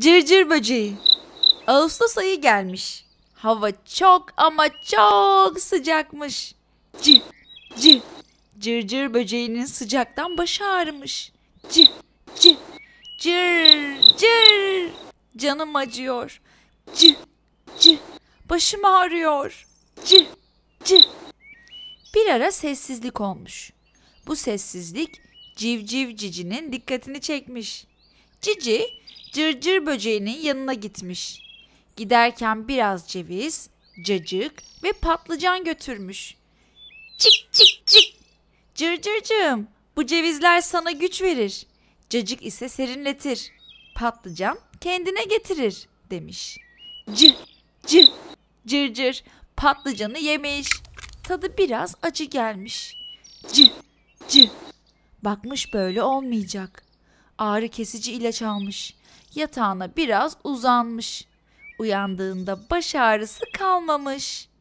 Cırcır böceği. Ağustos ayı gelmiş. Hava çok ama çok sıcakmış. Cı, cı. Cırcır böceğinin sıcaktan başı ağrımış. Cı, cı. Cır, cır. Canım acıyor. Cı, cı. Başım ağrıyor. Cı, cı. Bir ara sessizlik olmuş. Bu sessizlik civciv cicinin dikkatini çekmiş. Cici cırcır böceğinin yanına gitmiş. Giderken biraz ceviz, cacık ve patlıcan götürmüş. Çık çık çık. Cırcırcığım bu cevizler sana güç verir. Cacık ise serinletir. Patlıcan kendine getirir demiş. Cı cı cırcır cır. patlıcanı yemiş. Tadı biraz acı gelmiş. Cı cı bakmış böyle olmayacak ağrı kesici ilaç almış. Yatağına biraz uzanmış. Uyandığında baş ağrısı kalmamış.''